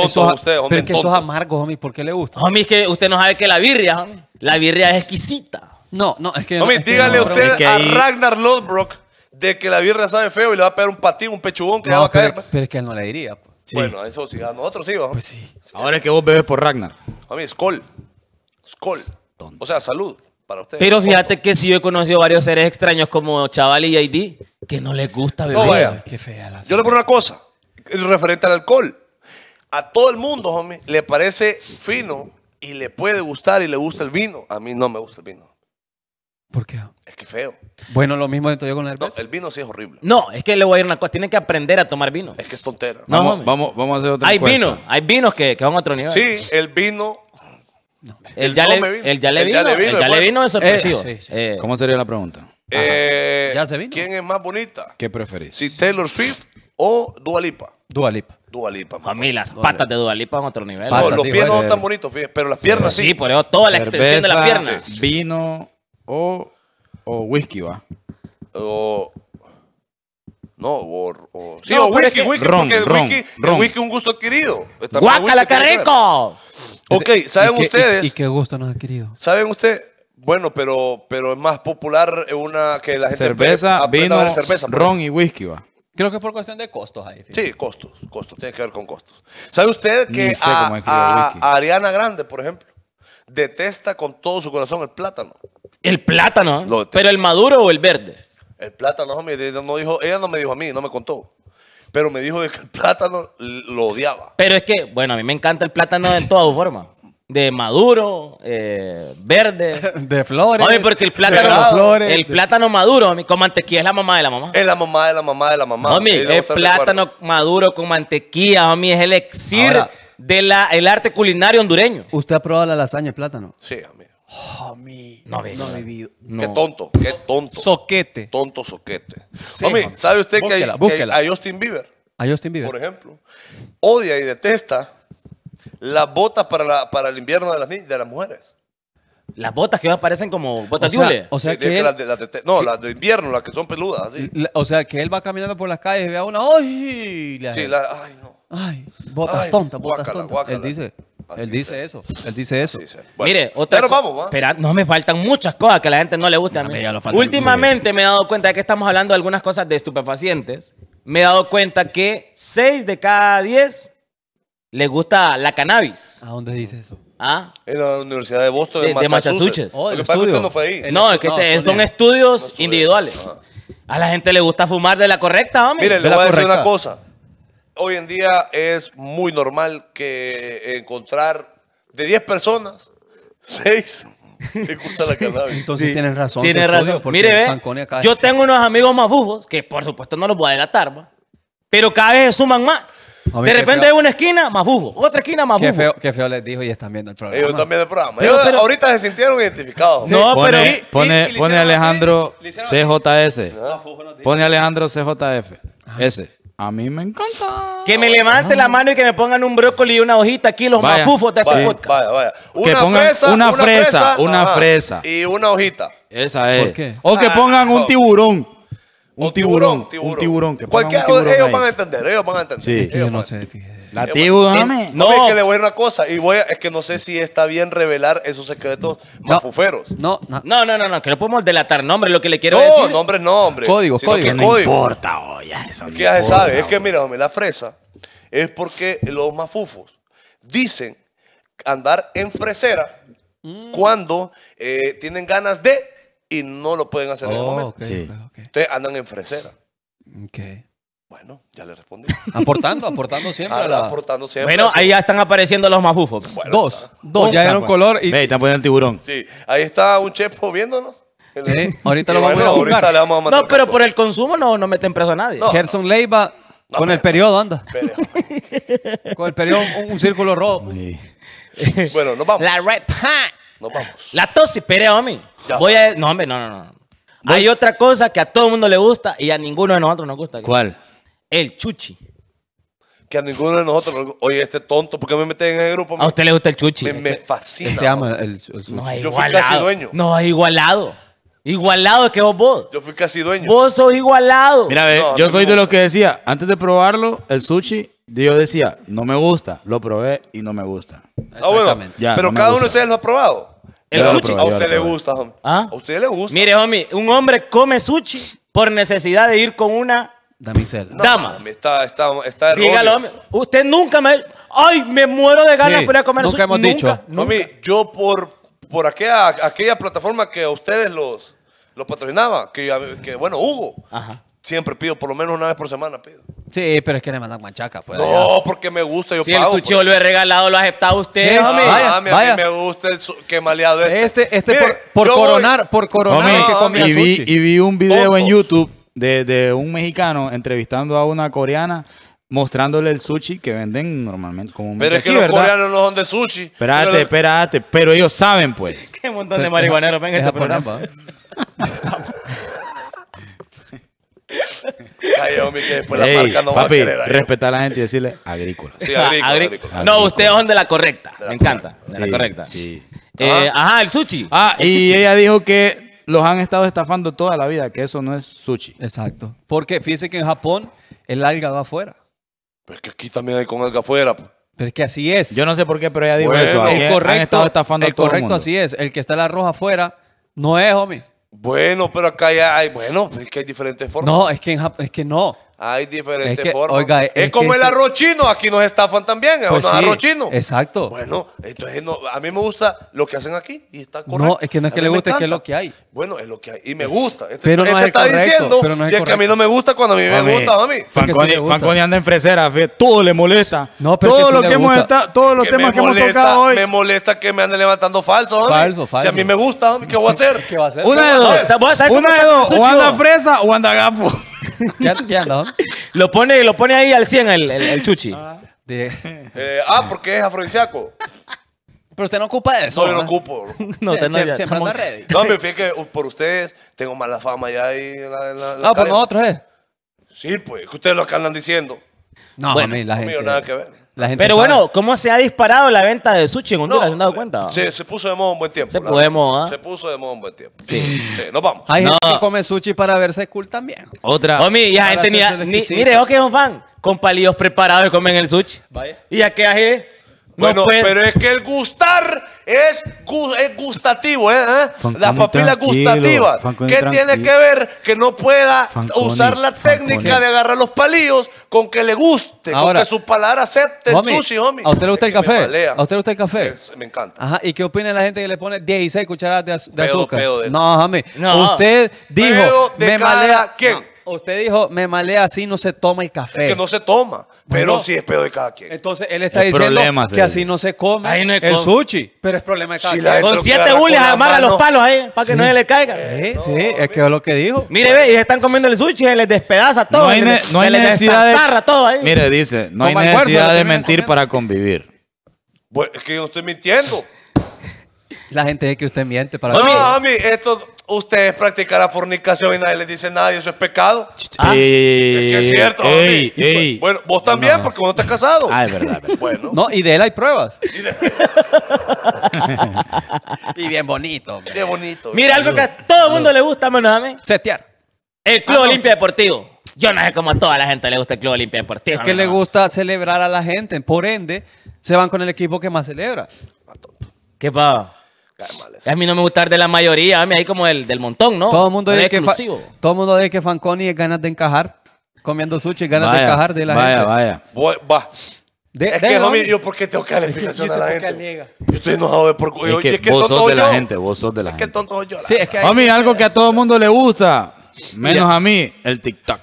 es que amargos, homie, ¿por qué le gusta? Homie, que usted no sabe que la birria, la birria es exquisita. No, no, es que. No, dígale usted a Ragnar Lodbrok de que la birra sabe feo y le va a pegar un patín, un pechugón que le va a caer. pero, es que él no le diría. pues. Bueno, eso pues sí, a nosotros sí, ¿no? Ahora es que vos bebes por Ragnar. A mí, Skoll. O sea, salud para ustedes. Pero fíjate que sí yo he conocido varios seres extraños como Chaval y ID, que no les gusta beber. No, Qué fea la Yo le pongo una cosa, referente al alcohol. A todo el mundo, homie, le parece fino y le puede gustar y le gusta el vino. A mí no me gusta el vino. ¿Por qué? Es que feo. Bueno, lo mismo yo con el vino. el vino sí es horrible. No, es que le voy a ir una cosa. Tiene que aprender a tomar vino. Es que es tontera. No, vamos, vamos, a hacer otra Hay vinos. vino. Hay vinos que, van a otro nivel. Sí, el vino... el, ya le, vino. el, ya le, pues. vino, es eh, sorpresivo. Eh. ¿Cómo sería la pregunta? Eh, ¿Ya se vino? ¿Quién es más bonita? ¿Qué preferís? Si Taylor Swift o Dualipa. Dualipa. Dualipa. A mí las patas de Dualipa a otro nivel. no, los pies no son tan bonitos, fíjate, pero las piernas sí. Sí, por eso toda la extensión de las piernas. Vino, o, whisky, va. O. No, o. sí, o whisky, whisky, ron, porque whisky, whisky un gusto adquirido. guacala qué rico! Ok, ¿saben ustedes? Y, qué gusto nos ha adquirido? ¿Saben ustedes? Bueno, pero, pero es más popular una que la gente cerveza, vino, ron y whisky, va. Creo que es por cuestión de costos ahí. Sí, costos, costos, tiene que ver con costos. ¿Sabe usted que a Ariana Grande, por ejemplo, detesta con todo su corazón el plátano? El plátano. pero el maduro o el verde. El plátano, ella no, dijo, ella no me dijo a mí, no me contó. Pero me dijo que el plátano lo odiaba. Pero es que, bueno, a mí me encanta el plátano de todas formas. De maduro, eh, verde. De flores. Homie, porque el plátano, flores, el plátano maduro, con mantequilla es la mamá de la mamá. Es la mamá de la mamá de la mamá. el plátano maduro con mantequilla, homie, es el exir del arte culinario hondureño. ¿Usted ha probado la lasaña de plátano? Sí, a mí Homie. No, no he vivido. Qué tonto, qué tonto. Soquete. Tonto soquete. Sí, homie, ¿sabe usted que, hay? a Justin Bieber? A Justin Bieber. Por ejemplo, odia y detesta las botas para, el invierno de las, de las mujeres. Las botas que hoy parecen como botas de O sea, que, no, las de invierno, las que son peludas, o sea, que él va caminando por las calles y ve a una. ¡Ay! La, sí, ay, no. Ay, botas tontas, botas tontas. dice él dice eso, él dice eso. Mire, otra pero vamos, ¿va? Espera, no me faltan muchas cosas que a la gente no le gusta. a mí. Últimamente me he dado cuenta de que estamos hablando de algunas cosas de estupefacientes. Me he dado cuenta que 6 de cada 10 le gusta la cannabis. ¿A dónde dice eso? ¿Ah? En la Universidad de Boston, de, de Massachusetts. Oh, que no fue ahí. No, es que son, estudios, individuales. Ah. A la gente le gusta fumar de la correcta, hombre. Mire, le voy a decir una cosa hoy en día es muy normal que encontrar de 10 personas, 6 te gusta la cannabis. Entonces tienes razón. Tienes razón. Mire, ve, yo tengo unos amigos más bujos que por supuesto no los voy a delatar, pero cada vez se suman más. de repente hay una esquina, más bujo Otra esquina, más qué Feo, qué feo les dijo y están viendo el programa. Ellos están viendo el programa. Ellos ahorita se sintieron identificados. No, pero... pone, Alejandro CJS. ¿Ah? Pone Alejandro CJF. Ese. A mí me encanta. Que me levante la mano y que me pongan un brócoli y una hojita aquí, los más mafufos de este podcast. vaya, vaya. Una que pongan fresa, una fresa, una fresa. Y una hojita. Esa es. O ah, que pongan un tiburón. Un tiburón, Un tiburón. que Cualquier, ellos van a entender, ellos van a entender. Sí. Ellos Yo no sé, eh, no, eh, es que le voy a una cosa. Y voy a, es que no sé si está bien revelar esos secretos mafuferos. No, no, no, no, que no podemos delatar nombre lo que le quiero decir. No, nombres no, hombre. Código, No código. importa, oye, oh, eso. Es que sabe. Es que, mira, hombre, la fresa es porque los mafufos dicen andar en fresera mm. cuando eh, tienen ganas de y no lo pueden hacer en el oh, momento. Okay, andan en fresera. Okay. Bueno, ya le respondí. Aportando, aportando siempre. aportando siempre. Bueno, ahí ya están apareciendo los más bufos. dos, dos. ya dieron pues. color y... Ve, están poniendo el tiburón. Sí, ahí está un chepo viéndonos. Sí, ahorita lo vamos, a ahorita a matar. No, pero por el consumo no, no meten preso a nadie. No, Gerson Leiva, con, el periodo, anda. con el periodo, un, círculo rojo. bueno, nos vamos. La Red Hat. Nos vamos. La tosi, pero homie. Voy a... No, hombre, no, no, no. Hay otra cosa que a todo el mundo le gusta y a ninguno de nosotros nos gusta. ¿Cuál? El chuchi. Que a ninguno de nosotros, oye, este tonto, ¿por qué me meten en el grupo? ¿A usted le gusta el chuchi? Me, fascina. el, el No Yo fui casi dueño. No es igualado. Igualado es que vos vos. Yo fui casi dueño. Vos sos igualado. Mira, yo soy de los que decía, antes de probarlo, el sushi, yo decía, no me gusta. Lo probé y no me gusta. Ah, pero cada uno de ustedes lo ha probado. El chuchi. a usted le gusta, homie. Ah. A usted le gusta. Mire, homie, un hombre come sushi por necesidad de ir con una Damisela. Dama. Está, está, está Dígalo. Usted nunca me. Ay, me muero de ganas por ir a comer nunca hemos dicho. Mami, yo por, por aquella, aquella plataforma que a ustedes los, los patrocinaba, que, bueno, Hugo, siempre pido, por lo menos una vez por semana pido. Sí, pero es que le mandan manchaca pues. No, porque me gusta, Si el pues. lo he regalado, lo ha aceptado usted, mami, ah, a mí me gusta el que maleado este. Este, este por, coronar, por coronar y, vi, un video en YouTube de, un mexicano entrevistando a una coreana mostrándole el sushi que venden normalmente como Pero es que los coreanos no son de sushi. Espérate, espérate, pero ellos saben pues. Qué montón de marihuaneros ven este programa. Cayó, hombre, que después la marca no papi, va a respetar a la gente y decirle agrícola. Sí, agrícola. agrícola. No, usted son de la correcta. Me encanta. De la correcta. Sí. Ah. Eh, ajá. el sushi. Ah, y ella dijo que los han estado estafando toda la vida, que eso no es sushi. Exacto. Porque fíjense que en Japón el alga va afuera. Pero es que aquí también hay con alga afuera. Pues. Pero es que así es. Yo no sé por qué, pero ya digo eso. El correcto, el correcto así es. El que está la roja afuera no es, homie. Bueno, pero acá ya hay, bueno, es que hay diferentes formas. No, es que, en es que no. Hay diferentes formas. es, como el este arroz chino, aquí nos estafan también, es pues sí, arroz chino. Exacto. Bueno, entonces no, a mí me gusta lo que hacen aquí y está correcto. No, es que no es que le guste, es que es lo que hay. Bueno, es lo que hay y me gusta. Este pero este no está diciendo pero no y es que a mí no me gusta cuando a mí me gusta, a mí. Fanconi, anda en fresera, todo le molesta. No, pero todo lo que hemos estado, todos los temas que hemos tocado hoy. Me molesta que me anden levantando falso, Falso, falso. Si a mí me gusta, ¿qué voy a hacer? ¿Qué va a hacer? Una de dos. Una de dos, o anda fresa o anda gafo. ¿Qué, qué Lo pone, lo pone ahí al 100 el, el, chuchi. Ah. Eh, ah. porque es afrodisíaco. Pero usted no ocupa de eso. yo no ocupo. No, tengo no siempre ready. No, me fui que uh, por ustedes tengo mala fama ya ahí en la, la, Ah, por nosotros, ¿eh? Sí, pues, que ustedes lo que andan diciendo. No, a mí la gente. nada que ver. Pero bueno, ¿cómo se ha disparado la venta de sushi en Honduras? ¿Se han dado cuenta? Eh, sí, se puso de moda un buen tiempo. Se, podemos, se puso de moda un buen tiempo. Sí. sí nos vamos. Hay gente que come sushi para verse cool también. Otra. Homie, ya gente ni, mire, yo que es un fan. Con palillos preparados y comen el sushi. Vaya. Y qué hace? Bueno, pues. pero es que el gustar es, gustativo, ¿eh? ¿eh? Las papilas gustativas. ¿Qué tiene que ver que no pueda usar la técnica de agarrar los palillos con que le guste, con que su paladar acepte el sushi, homie? ¿A usted le gusta el café? ¿A usted le gusta el café? me encanta. Ajá, ¿y qué opina la gente que le pone 16 cucharadas de, azúcar? no, homie. Usted dijo, de me malea. ¿Quién? usted dijo, me malea así, no se toma el café. Es que no se toma, pero si sí es pedo de cada quien. Entonces él está diciendo que así no se come el sushi. Pero es problema de cada quien. Con siete bulles a los palos ahí para que no se le caiga. Sí, es que es lo que dijo. Mire, ve, y están comiendo el sushi, se les despedaza todo. No hay, necesidad de. todo ahí. Mire, dice, no hay necesidad de mentir para convivir. es que yo no estoy mintiendo. La gente es que usted miente para No, no, mí, esto, ustedes practicar la fornicación y nadie le dice nada y eso es pecado. Ah. es que es cierto, pues, Bueno, vos también, porque vos no estás casado. Ah, es verdad. Bueno. No, y de él hay pruebas. Y, bien bonito. hombre. Bien bonito. Mira, algo que a todo el mundo le gusta, menos a Setear. El Club ah, Olimpia Deportivo. Yo no sé cómo a toda la gente le gusta el Club Olimpia Deportivo. Es que le gusta celebrar a la gente. Por ende, se van con el equipo que más celebra. ¿Qué va. A mí no me gusta de la mayoría, a mí hay como el del montón, ¿no? Todo el mundo dice que, todo mundo dice que Fanconi es ganas de encajar, comiendo sushi, ganas de encajar de la gente. Vaya, vaya. va. es que que, homie, yo qué tengo que dar explicación a la gente. Yo estoy enojado de por es que, vos sos de la gente, vos sos de la es Que tonto yo. sí, es que homie, algo que a todo el mundo le gusta, menos a mí, el TikTok.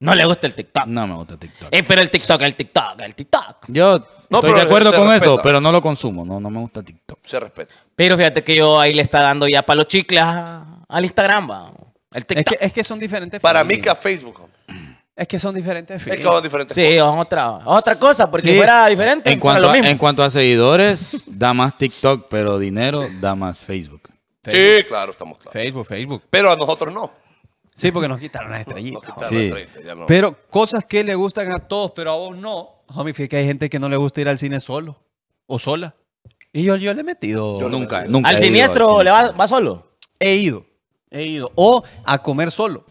No le gusta el TikTok. No me gusta el TikTok. Eh, pero el TikTok, el TikTok, el TikTok. Yo Estoy de acuerdo eh, con eso, pero no lo consumo. No, no me gusta TikTok. Se respeta. Pero fíjate que yo ahí le está dando ya palo chicles al Instagram, va. es, que, son diferentes. Para mí que a Facebook. Es que son diferentes. Es que son diferentes. Sí, son otra, otra cosa, porque sí. fuera diferente. En cuanto, a, en cuanto a seguidores, da más TikTok, pero dinero da más Facebook. Sí, claro, estamos claros. Facebook, Facebook. Pero a nosotros no. Sí, porque nos quitaron las estrellitas. sí. Pero cosas que le gustan a todos, pero a vos no. Homie, fíjate que hay gente que no le gusta ir al cine solo o sola. Y yo, yo le he metido. Yo nunca, nunca. ¿Al siniestro le va, va, solo? He ido, he ido. O a comer solo.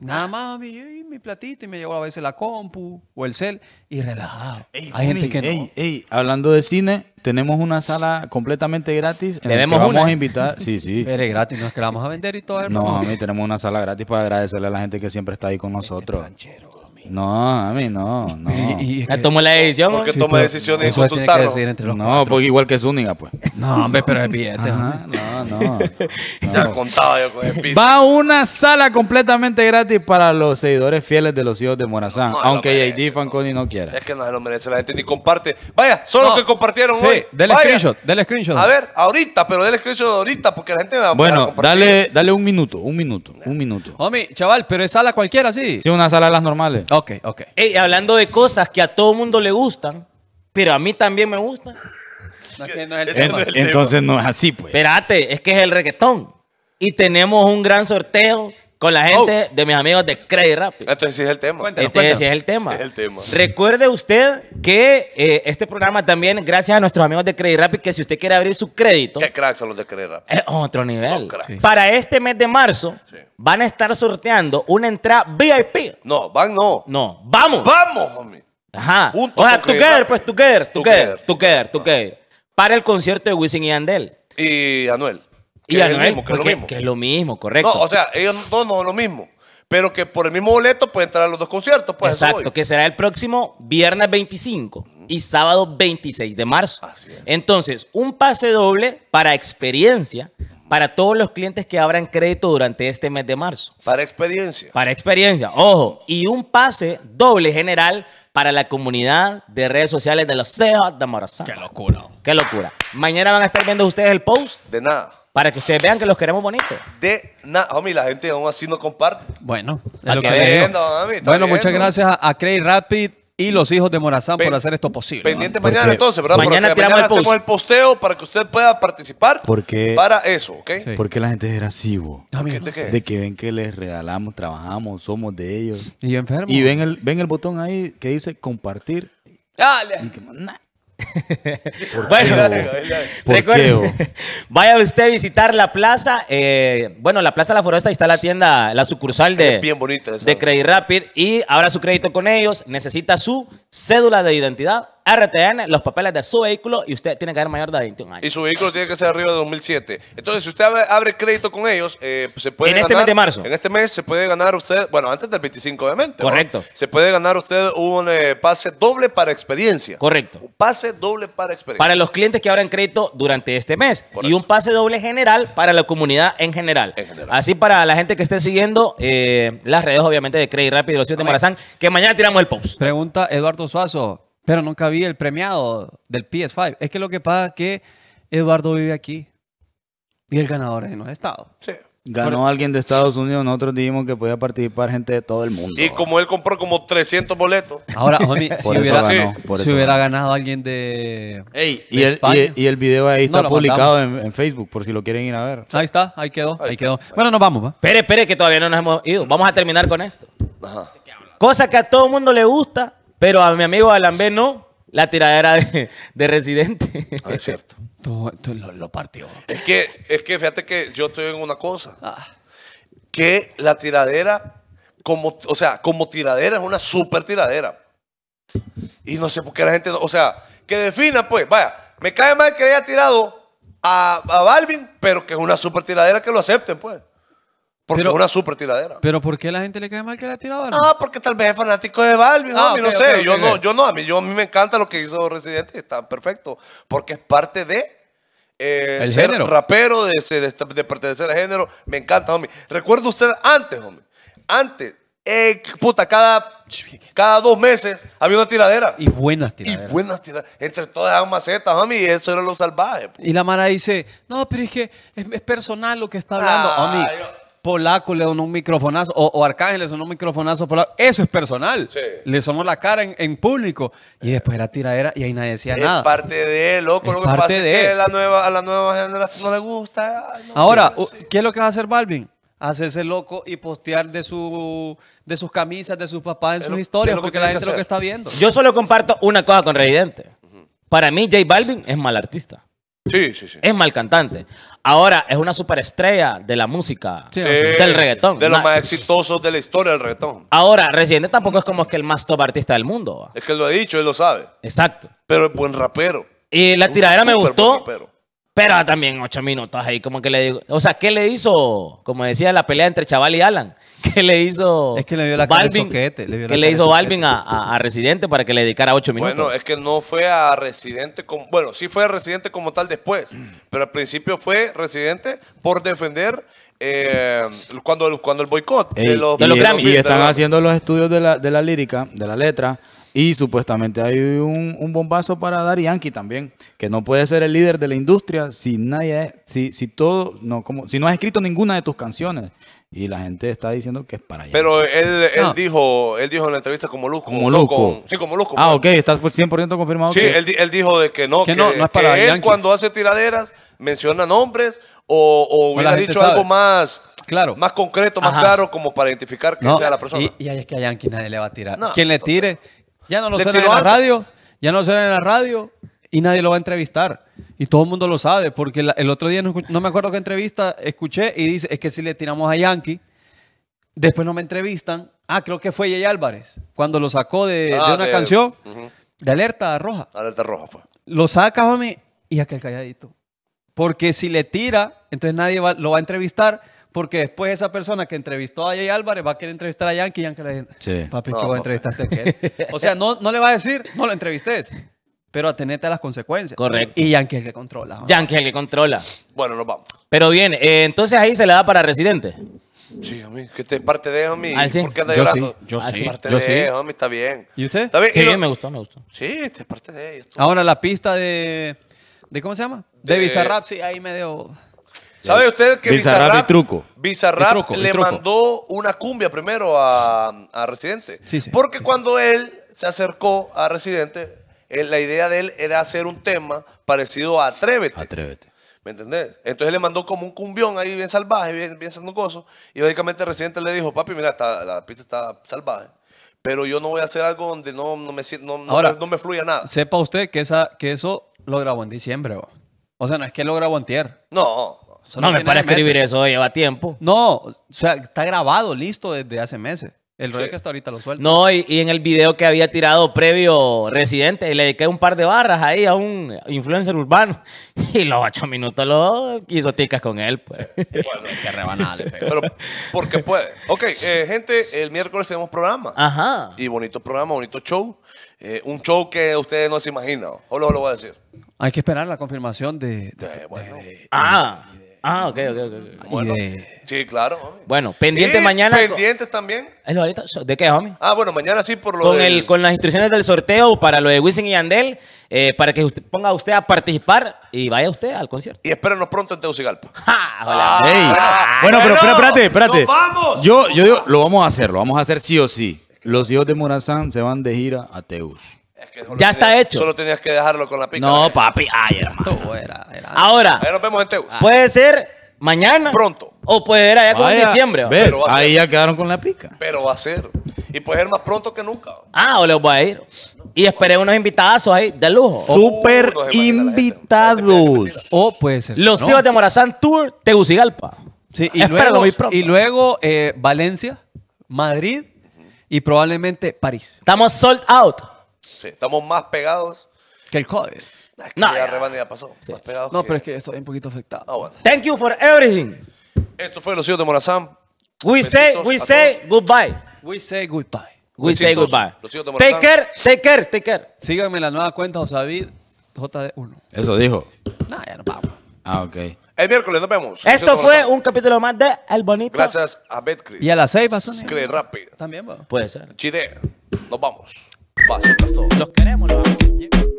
Nada más mi, platito y me llegó a veces la compu o el cel y relajado. hay gente que no. Ey, hablando de cine, tenemos una sala completamente gratis. En ¿Tenemos que vamos a invitar. Sí, sí. Pero es gratis, no es que la vamos a vender y todo. El no, a tenemos una sala gratis para agradecerle a la gente que siempre está ahí con este nosotros. No, a mí no, no. ¿Y, eh, la decisión? ¿Por toma decisiones y consultarlo? No, porque igual que única, pues. No, hombre, pero es billete. no, no, Ya contaba yo con el Va una sala completamente gratis para los seguidores fieles de los hijos de Morazán. aunque JD Fanconi no. no quiera. Es que no se lo merece. La gente ni comparte. Vaya, solo que compartieron sí, hoy. Dele screenshot, dele screenshot. A ver, ahorita, pero del screenshot ahorita porque la gente va bueno, Bueno, dale, dale un minuto, un minuto, un minuto. Homie, chaval, pero es sala cualquiera, sí. Sí, una sala de las normales. Ok, ok. hablando de cosas que a todo mundo le gustan, pero a mí también me gustan. Entonces no es así, pues. Espérate, es que es el reggaetón. Y tenemos un gran sorteo con la oh. gente de mis amigos de Credit Rápido. Este sí es el tema. este sí es el tema. Recuerde usted que eh, este programa también, gracias a nuestros amigos de Credit Rápido, que si usted quiere abrir su crédito. ¿Qué cracks son los de Credit Rápido? Es otro nivel. Para este mes de marzo, van a estar sorteando una entrada VIP. No, van no. No, vamos. Vamos, homie. Ajá. Junto o sea, together, pues tú together, together, together. together, ah. together. Para el concierto de Wisin y Andel. Y Anuel y es mismo, que, lo mismo. que es lo mismo, correcto. No, o sea, ellos dos no es lo mismo. Pero que por el mismo boleto pueden entrar a los dos conciertos. Pues Exacto, que será el próximo viernes 25 y sábado 26 de marzo. Así es. Entonces, un pase doble para experiencia para todos los clientes que abran crédito durante este mes de marzo. Para experiencia. Para experiencia, ojo. Y un pase doble general para la comunidad de redes sociales de los CEA de Morazán. Qué locura. Qué locura. Mañana van a estar viendo ustedes el post. De nada. Para que ustedes vean que los queremos bonitos. De nada, homie, la gente aún así no comparte. Bueno, lo que Bueno, muchas gracias a, Craig Rapid y los hijos de Morazán por hacer esto posible. Pendiente mañana entonces, ¿verdad? mañana tiramos el hacemos el posteo para que usted pueda participar Porque- para eso, ¿ok? Porque la gente es gracioso. ¿De que ven que les regalamos, trabajamos, somos de ellos. Y yo enfermo. Y ven el, ven el botón ahí que dice compartir. Dale. Y que, bueno, vaya usted a visitar la plaza. Eh, bueno, la plaza La Foresta, ahí está la tienda, la sucursal de, bien de Credit Rapid. Y abra su crédito con ellos. Necesita su cédula de identidad RTN los papeles de su vehículo y usted tiene que ser mayor de 21 años. Y su vehículo tiene que ser arriba de 2007. Entonces, si usted abre crédito con ellos, eh, pues, se puede En este mes de marzo. En este mes se puede ganar usted, bueno, antes del 25, obviamente. Correcto. Se puede ganar usted un eh, pase doble para experiencia. Correcto. Un pase doble para experiencia. Para los clientes que abran crédito durante este mes. Y un pase doble general para la comunidad en general. Así para la gente que esté siguiendo eh, las redes, obviamente, de Credit Rápido y los 7 de Marazán, que mañana tiramos el post. Pregunta Eduardo Suazo. Pero nunca vi el premiado del PS5. Es que lo que pasa es que Eduardo vive aquí y el ganador es en los estados. Ganó alguien de Estados Unidos, nosotros dijimos que podía participar gente de todo el mundo. Y como él compró como 300 boletos. Ahora, homie, si, hubiera, ganado alguien de. y, el, video ahí está publicado en, Facebook, por si lo quieren ir a ver. Ahí está, ahí quedó, quedó. Bueno, nos vamos. Espere, espere, que todavía no nos hemos ido. Vamos a terminar con esto. Ajá. Cosa que a todo el mundo le gusta pero a mi amigo Alan B no, la tiradera de, residente. Ah, es cierto. Tú, lo, partió. Es que, es que fíjate que yo estoy en una cosa. Ah. Que la tiradera, como, o sea, como tiradera es una super tiradera. Y no sé por qué la gente, o sea, que defina pues, vaya, me cae mal que haya tirado a, a Balvin, pero que es una super tiradera que lo acepten pues. Porque es una super tiradera. ¿Pero por qué la gente le cae mal que la tirado. Ah, porque tal vez es fanático de Balvin. Ah, no sé. yo, No, yo no, a mí, a mí me encanta lo que hizo Residente. Está perfecto. Porque es parte de eh, ser rapero, de, pertenecer al género. Me encanta, homie. Recuerda usted antes, homie. Antes, eh, puta, cada, cada dos meses había una tiradera. Y buenas tiraderas. Y buenas tiraderas. Entre todas las macetas, homie, eso era lo salvaje. Pues. Y la Mara dice, no, pero es que es, personal lo que está hablando, ah, Polaco le donó un microfonazo, o, Arcángel le sonó un microfonazo Polaco. Eso es personal. Le sonó la cara en, público. Y después era tiradera y ahí nadie decía nada. Es parte de loco. lo que pasa es que La nueva, a la nueva generación no le gusta. Ahora, ¿qué es lo que va a hacer Balvin? hacerse loco y postear de su de sus camisas, de sus papás en sus historias, porque la gente lo que está viendo. Yo solo comparto una cosa con Residente. Para mí, J Balvin es mal artista. Sí, sí, sí. Es mal cantante. Ahora es una superestrella de la música, del reggaetón. De los más exitosos de la historia del reggaetón. Ahora, Residente tampoco es como que el más top artista del mundo. Es que lo ha dicho, él lo sabe. Exacto. Pero es buen rapero. Y la tiradera me gustó pero ah, también ocho minutos ahí, como que le digo. O sea, ¿qué le hizo? Como decía la pelea entre Chaval y Alan. ¿Qué le hizo. le Balvin, ¿Qué le hizo Balvin a, a, Residente para que le dedicara ocho minutos? Bueno, es que no fue a Residente como. Bueno, sí fue a Residente como tal después. Pero al principio fue Residente por defender. Eh, cuando, cuando el boicot y, están haciendo los estudios de la, de la lírica, de la letra. Y supuestamente hay un, bombazo para Dar Yankee también, que no puede ser el líder de la industria si nadie, si, si todo, no, como, si no has escrito ninguna de tus canciones. Y la gente está diciendo que es para allá. Pero él, dijo, él dijo en la entrevista como Luzco. Como Luzco. sí, como Luzco. Ah, pues. ok, estás 100% confirmado. Sí, él, dijo de que no, que, no, es para que él cuando hace tiraderas menciona nombres o, o hubiera dicho algo más más concreto, más claro, como para identificar que sea la persona. Y, ahí es que a Yankee nadie le va a tirar. No, le tire, ya no lo suena en la radio. Ya no lo suena en la radio y nadie lo va a entrevistar. Y todo el mundo lo sabe, porque el otro día, no, me acuerdo qué entrevista escuché, y dice, es que si le tiramos a Yankee, después no me entrevistan. Ah, creo que fue Yey Álvarez, cuando lo sacó de, ah, una canción, de Alerta Roja. Alerta Roja fue. Lo saca, mí y aquel calladito. Porque si le tira, entonces nadie lo va a entrevistar porque después esa persona que entrevistó a Jay Álvarez va a querer entrevistar a Yankee y Yankee le dice, sí. papi, no, vos entrevistaste O sea, no, no le va a decir, no lo entrevistes, pero atenete a las consecuencias. Correcto. Y Yankee es el que controla. Yankee es el que controla. Bueno, nos vamos. Pero bien, eh, entonces ahí se le da para Residente. Sí, mí, que te parte de homie. Ah, ¿Por qué anda yo llorando? Ah, sí. Yo sí. Parte yo de, sí. está bien. ¿Y usted? ¿Está bien? Sí, me gustó, me gustó. Sí, este es parte de ellos. Ahora la pista de, de ¿cómo se llama? De, de Bizarrap, sí, ahí me dio... ¿Sabe usted que Bizarrap, le mandó una cumbia primero a, Residente. Porque cuando él se acercó a Residente, la idea de él era hacer un tema parecido a Atrévete. Atrévete. ¿Me entendés? Entonces él le mandó como un cumbión ahí bien salvaje, bien, bien Y básicamente Residente le dijo, papi, mira, la pista está salvaje pero yo no voy a hacer algo donde no, me, no, me, fluya nada. Sepa usted que, esa, que eso lo grabó en diciembre. O sea, no es que lo grabó en tier. No no me para escribir eso, lleva tiempo. No, o sea, está grabado, listo desde hace meses. El rollo que hasta ahorita lo suelto. No, y, en el video que había tirado previo Residente, le dediqué un par de barras ahí a un influencer urbano. Y los ocho minutos lo hizo ticas con él. Pues. Bueno, que rebanada le Pero porque puede. Ok, eh, gente, el miércoles tenemos programa. Ajá. Y bonito programa, bonito show. Eh, un show que ustedes no se imaginan. O lo, lo voy a decir. Hay que esperar la confirmación de... de, eh, bueno. ah. Ah, ok, ok, Bueno, Sí, claro. Bueno, pendiente mañana. ¿Pendientes también? ¿De qué, homie? Ah, bueno, mañana sí por lo con las instrucciones del sorteo para lo de Wisin y Andel, eh, para que ponga usted a participar y vaya usted al concierto. Y espérenos pronto en Teus ¡Ja! Ah, hola. Ah, bueno, pero, pero, espérate, espérate. vamos! Yo, yo digo, lo vamos a hacer, lo vamos a hacer sí o sí. Los hijos de Morazán se van de gira a Teus ya está hecho. Solo tenías que dejarlo con la pica. No, papi. hermano. Ahora. Ah. Puede ser mañana. Pronto. O puede ser allá como en diciembre. ahí ya quedaron con la pica. Pero va a ser. Y puede ser más pronto que nunca. Ah, o le voy a ir. Y esperé unos invitados ahí, de lujo. Super invitados. Este o puede ser. Los no. de Morazán Tour, Tegucigalpa. Sí, y luego, y luego eh, Valencia, Madrid y probablemente París. Estamos sold out estamos más pegados. Que el COVID. Nada ah, que no, ya, pasó. pegados no, que... pero es que estoy un poquito afectado. Ah, Thank you for everything. Esto fue Los Hijos de Morazán. We say, we say goodbye. We say goodbye. We say goodbye. Los hijos de Morazán. Take care, take care, take care. Síganme en la nueva cuenta Josavid JD1. Eso dijo. No, ya no vamos. Ah, ok. El miércoles nos vemos. Esto fue un capítulo más de El Bonito. Gracias a Betcris. Y a las 6 pasó. Cree rápido. También, va. Puede ser. Chide. Nos vamos. Paso, paso. Los queremos, los amamos.